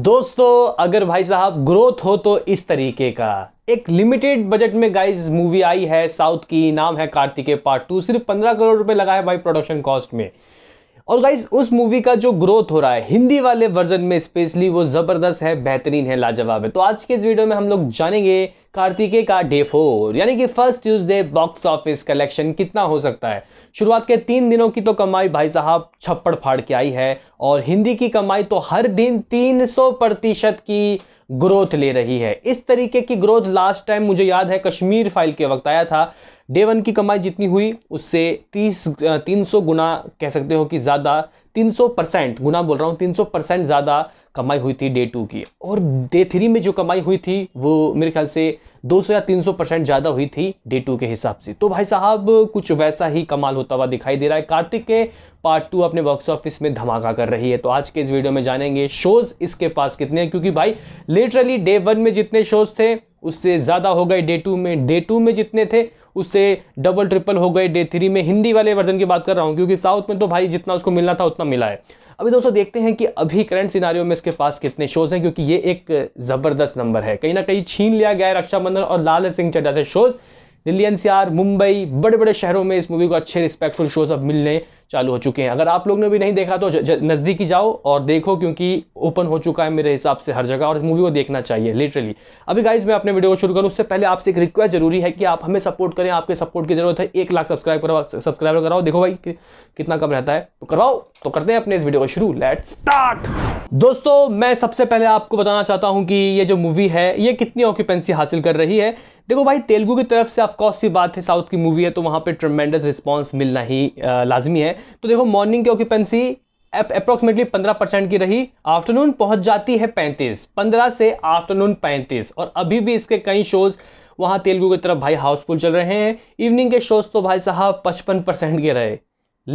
दोस्तों अगर भाई साहब ग्रोथ हो तो इस तरीके का एक लिमिटेड बजट में गाइज मूवी आई है साउथ की नाम है कार्तिके पार्ट टू सिर्फ पंद्रह करोड़ रुपए लगा है भाई प्रोडक्शन कॉस्ट में और गाइज उस मूवी का जो ग्रोथ हो रहा है हिंदी वाले वर्जन में स्पेशली वो जबरदस्त है बेहतरीन है लाजवाब है तो आज के इस वीडियो में हम लोग जानेंगे कार्तिके का डे फोर यानी कि first Tuesday box office collection कितना हो सकता है शुरुआत के तीन दिनों की तो कमाई भाई साहब छप्पड़ फाड़ के आई है और हिंदी की कमाई तो हर दिन 300 प्रतिशत की ग्रोथ ले रही है इस तरीके की ग्रोथ लास्ट टाइम मुझे याद है कश्मीर फाइल के वक्त आया था डे वन की कमाई जितनी हुई उससे तीस तीन सौ गुना कह सकते हो कि ज़्यादा तीन सौ परसेंट गुना बोल रहा हूँ तीन सौ परसेंट ज़्यादा कमाई हुई थी डे टू की और डे थ्री में जो कमाई हुई थी वो मेरे ख्याल से 200 या 300 परसेंट ज़्यादा हुई थी डे टू के हिसाब से तो भाई साहब कुछ वैसा ही कमाल होता हुआ दिखाई दे रहा है कार्तिक के पार्ट टू अपने बॉक्स ऑफिस में धमाका कर रही है तो आज के इस वीडियो में जानेंगे शोज़ इसके पास कितने हैं क्योंकि भाई लिटरली डे वन में जितने शोज़ थे उससे ज़्यादा हो गए डे टू में डे टू में जितने थे उससे डबल ट्रिपल हो गए डे थ्री में हिंदी वाले वर्जन की बात कर रहा हूँ क्योंकि साउथ में तो भाई जितना उसको मिलना था उतना मिला है अभी दोस्तों देखते हैं कि अभी करंट सिनारियों में इसके पास कितने शोज हैं क्योंकि ये एक ज़बरदस्त नंबर है कहीं ना कहीं छीन लिया गया है रक्षाबंधन और लाल सिंह चड्डा से शोज़ दिल्ली एनसीआर मुंबई बड़े बड़े शहरों में इस मूवी को अच्छे रिस्पेक्टफुल शोज अब मिलने चालू हो चुके हैं अगर आप लोग ने भी नहीं देखा तो नज़दीकी जाओ और देखो क्योंकि ओपन हो चुका है मेरे हिसाब से हर जगह और इस मूवी को देखना चाहिए लिटरली अभी गाइज मैं अपने वीडियो को शुरू करूँ उससे पहले आपसे एक रिक्वेस्ट जरूरी है कि आप हमें सपोर्ट करें आपके सपोर्ट की जरूरत है एक लाख सब्सक्राइब सब्सक्राइबर कराओ देखो भाई कितना कम रहता है तो करवाओ तो करते हैं अपने इस वीडियो को शुरू लेट स्टार्ट दोस्तों मैं सबसे पहले आपको बताना चाहता हूँ कि ये जो मूवी है ये कितनी ऑक्यूपेंसी हासिल कर रही है देखो भाई तेलुगू की तरफ से ऑफकोर्स सी बात है साउथ की मूवी है तो वहाँ पे ट्रमेंडस रिस्पांस मिलना ही लाजमी है तो देखो मॉर्निंग की ऑक्यूपेंसी अप्रोक्सीमेटली पंद्रह परसेंट की रही आफ्टरनून पहुंच जाती है पैंतीस पंद्रह से आफ्टरनून पैंतीस और अभी भी इसके कई शोज़ वहां तेलुगु की तरफ भाई हाउसफुल चल रहे हैं इवनिंग के शोज़ तो भाई साहब पचपन परसेंट के रहे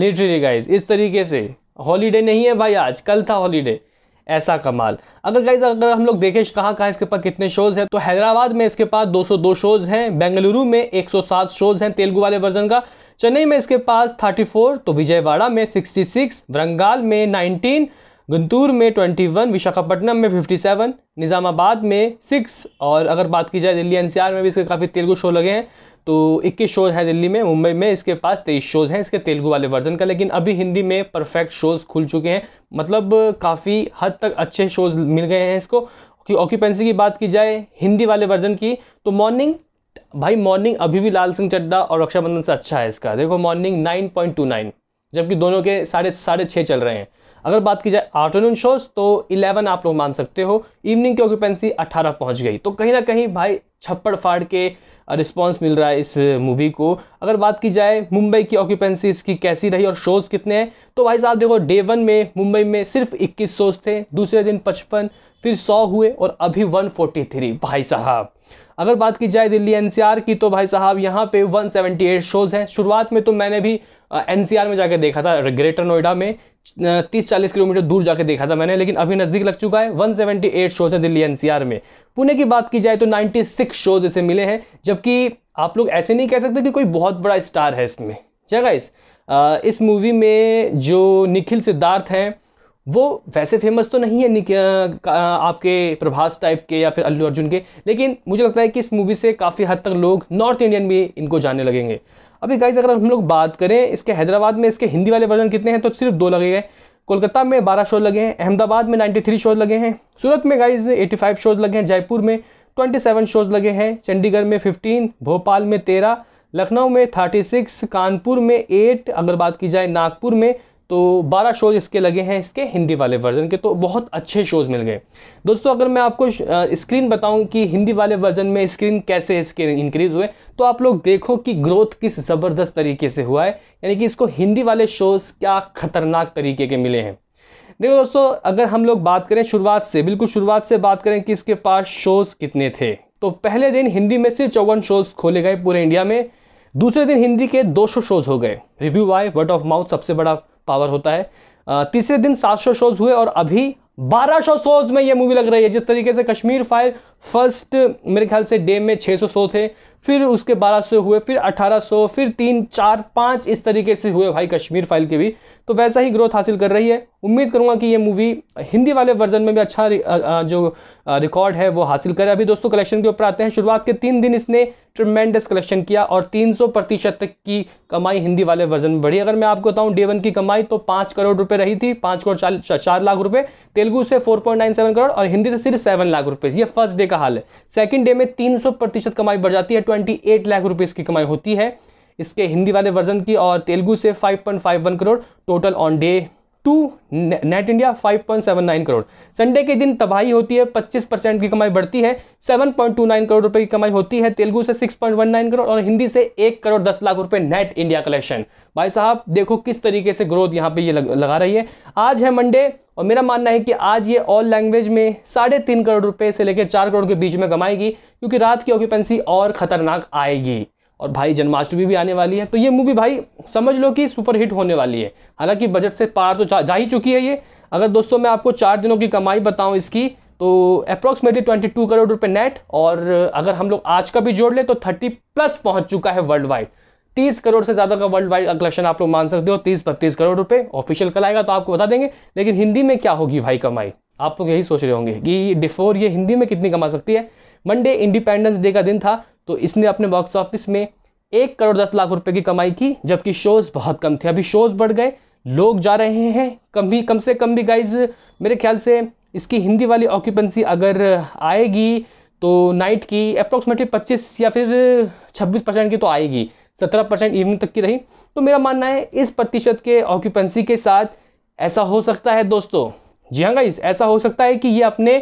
लिटरेरी गाइज इस तरीके से हॉलीडे नहीं है भाई आज कल था हॉलीडे ऐसा कमाल अगर गाइज अगर हम लोग देखें कहाँ कहाँ इसके पास कितने शोज़ हैं तो हैदराबाद में इसके पास 202 शोज़ हैं बेंगलुरु में 107 शोज़ हैं तेलुगु वाले वर्जन का चेन्नई में इसके पास 34 तो विजयवाड़ा में 66 वरंगाल में 19 गुंतूर में 21 विशाखापट्टनम में 57 निज़ामाबाद में 6 और अगर बात की जाए दिल्ली एनसीआर में भी इसके काफ़ी तेलुगु शो लगे हैं तो 21 शोज हैं दिल्ली में मुंबई में इसके पास तेईस शोज हैं इसके तेलुगु वाले वर्जन का लेकिन अभी हिंदी में परफेक्ट शोज खुल चुके हैं मतलब काफ़ी हद तक अच्छे शोज मिल गए हैं इसको कि ऑक्यूपेंसी की बात की जाए हिंदी वाले वर्जन की तो मॉर्निंग भाई मॉर्निंग अभी भी लाल सिंह चड्डा और रक्षाबंधन से अच्छा है इसका देखो morning nine point two nine जबकि दोनों के साढ़े साढ़े छः चल रहे हैं अगर बात की जाए आफ्टरनून शोज़ तो 11 आप लोग मान सकते हो इवनिंग की ऑक्यूपेंसी 18 पहुंच गई तो कहीं ना कहीं भाई छप्पड़ फाड़ के रिस्पॉन्स मिल रहा है इस मूवी को अगर बात की जाए मुंबई की ऑक्यूपेंसी इसकी कैसी रही और शोज़ कितने हैं तो भाई साहब देखो डे वन में मुंबई में सिर्फ 21 शोज़ थे दूसरे दिन 55 फिर 100 हुए और अभी 143 भाई साहब अगर बात की जाए दिल्ली एनसीआर की तो भाई साहब यहाँ पे 178 शोज़ हैं शुरुआत में तो मैंने भी एनसीआर में जाकर देखा था ग्रेटर नोएडा में तीस चालीस किलोमीटर दूर जाके देखा था मैंने लेकिन अभी नज़दीक लग चुका है 178 शोज हैं दिल्ली एनसीआर में पुणे की बात की जाए तो 96 शोज इसे मिले हैं जबकि आप लोग ऐसे नहीं कह सकते कि कोई बहुत बड़ा स्टार है इसमें जगह इस इस मूवी में जो निखिल सिद्धार्थ हैं वो वैसे फेमस तो नहीं है आपके प्रभास टाइप के या फिर अल्लू अर्जुन के लेकिन मुझे लगता है कि इस मूवी से काफ़ी हद तक लोग नॉर्थ इंडियन भी इनको जाने लगेंगे अभी गाइज अगर हम लोग बात करें इसके हैदराबाद में इसके हिंदी वाले वर्जन कितने हैं तो सिर्फ दो लगे गए कोलकाता में बारह शोज लगे हैं अहमदाबाद में नाइन्टी थ्री शोज लगे हैं सूरत में गाइज एटी फाइव शोज लगे हैं जयपुर में ट्वेंटी सेवन शोज लगे हैं चंडीगढ़ में फिफ्टीन भोपाल में तेरह लखनऊ में थर्टी सिक्स कानपुर में एट अगर बात की जाए नागपुर में तो 12 शोज़ इसके लगे हैं इसके हिंदी वाले वर्जन के तो बहुत अच्छे शोज़ मिल गए दोस्तों अगर मैं आपको स्क्रीन बताऊं कि हिंदी वाले वर्जन में स्क्रीन कैसे इसके इंक्रीज़ हुए तो आप लोग देखो कि ग्रोथ किस ज़बरदस्त तरीके से हुआ है यानी कि इसको हिंदी वाले शोज़ क्या ख़तरनाक तरीके के मिले हैं देखो दोस्तों अगर हम लोग बात करें शुरुआत से बिल्कुल शुरुआत से बात करें कि इसके पास शोज़ कितने थे तो पहले दिन हिंदी में सिर्फ चौवन शोज़ खोले गए पूरे इंडिया में दूसरे दिन हिंदी के दो शोज़ हो गए रिव्यू आए वर्ड ऑफ माउथ सबसे बड़ा पावर होता है तीसरे दिन सात सौ शोज हुए और अभी बारह सौ शोज में ये मूवी लग रही है जिस तरीके से कश्मीर फाइल फर्स्ट मेरे ख्याल से डे में सौ शो थे फिर उसके बारह सौ हुए फिर अठारह सौ फिर तीन चार पाँच इस तरीके से हुए भाई कश्मीर फाइल के भी तो वैसा ही ग्रोथ हासिल कर रही है उम्मीद करूंगा कि ये मूवी हिंदी वाले वर्जन में भी अच्छा जो रिकॉर्ड है वो हासिल करे अभी दोस्तों कलेक्शन के ऊपर आते हैं शुरुआत के तीन दिन इसने ट्रिमेंडस कलेक्शन किया और 300 प्रतिशत तक की कमाई हिंदी वाले वर्जन में बढ़ी अगर मैं आपको बताऊं डे वन की कमाई तो पाँच करोड़ रुपये रही थी पाँच करोड़ चार, चार, लाख रुपये तेलुगू से फोर करोड़ और हिंदी से सिर्फ सेवन लाख रुपए ये फर्स्ट डे का हाल है सेकेंड डे में तीन प्रतिशत कमाई बढ़ जाती है ट्वेंटी लाख रुपीज़ की कमाई होती है इसके हिंदी वाले वर्जन की और तेलुगु से 5.51 crore total on day two net India 5.79 crore Sunday के दिन तबाही होती है 25 परसेंट की कमाई बढ़ती है 7.29 करोड़ रुपए की कमाई होती है तेलुगु से 6.19 करोड़ और हिंदी से एक करोड़ दस लाख रुपए नेट इंडिया कलेक्शन भाई साहब देखो किस तरीके से ग्रोथ यहाँ पे ये लग, लगा रही है आज है मंडे और मेरा मानना है कि आज ये ऑल लैंग्वेज में साढ़े तीन करोड़ रुपए से लेकर चार करोड़ के बीच में कमाएगी क्योंकि रात की ऑक्यूपेंसी और खतरनाक आएगी और भाई जन्माष्टमी भी आने वाली है तो ये मूवी भाई समझ लो कि सुपरहिट होने वाली है हालांकि बजट से पार तो जा, जा ही चुकी है ये अगर दोस्तों मैं आपको चार दिनों की कमाई बताऊँ इसकी तो ट्वेंटी 22 करोड़ रुपए नेट और अगर हम लोग आज का भी जोड़ लें तो 30 प्लस पहुंच चुका है वर्ल्ड वाइड 30 करोड़ से ज़्यादा का वर्ल्ड वाइड कलेक्शन आप लोग मान सकते हो तीस बत्तीस करोड़ रुपये ऑफिशियल कल आएगा तो आपको बता देंगे लेकिन हिंदी में क्या होगी भाई कमाई आप लोग यही सोच रहे होंगे कि डिफोर ये हिंदी में कितनी कमा सकती है मंडे इंडिपेंडेंस डे का दिन था तो इसने अपने बॉक्स ऑफिस में एक करोड़ दस लाख रुपए की कमाई की जबकि शोज़ बहुत कम थे अभी शोज़ बढ़ गए लोग जा रहे हैं कम भी कम से कम भी गाइज मेरे ख्याल से इसकी हिंदी वाली ऑक्यूपेंसी अगर आएगी तो नाइट की अप्रोक्सीमेटली 25 या फिर 26 परसेंट की तो आएगी 17 परसेंट इवनिंग तक की रही तो मेरा मानना है इस प्रतिशत के ऑक्यूपेंसी के साथ ऐसा हो सकता है दोस्तों जी हाँ गाइज ऐसा हो सकता है कि ये अपने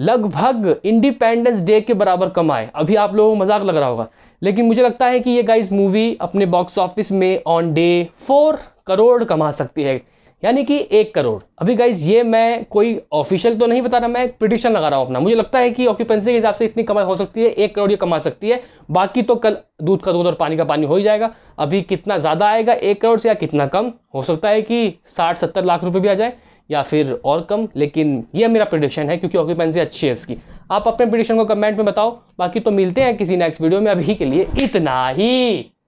लगभग इंडिपेंडेंस डे के बराबर कमाए अभी आप लोगों को मजाक लग रहा होगा लेकिन मुझे लगता है कि ये गाइस मूवी अपने बॉक्स ऑफिस में ऑन डे फोर करोड़ कमा सकती है यानी कि एक करोड़ अभी गाइज ये मैं कोई ऑफिशियल तो नहीं बता रहा मैं प्रिडिक्शन लगा रहा हूँ अपना मुझे लगता है कि ऑक्यूपेंसी के हिसाब से इतनी कमाई हो सकती है एक करोड़ ये कमा सकती है बाकी तो कल दूध का दूध और पानी का पानी हो ही जाएगा अभी कितना ज़्यादा आएगा एक करोड़ से या कितना कम हो सकता है कि साठ सत्तर लाख रुपये भी आ जाए या फिर और कम लेकिन यह मेरा प्रिडिक्शन है क्योंकि ऑक्यूपेंसी अच्छी है इसकी आप अपने प्रिडिक्शन को कमेंट में बताओ बाकी तो मिलते हैं किसी नेक्स्ट वीडियो में अभी के लिए इतना ही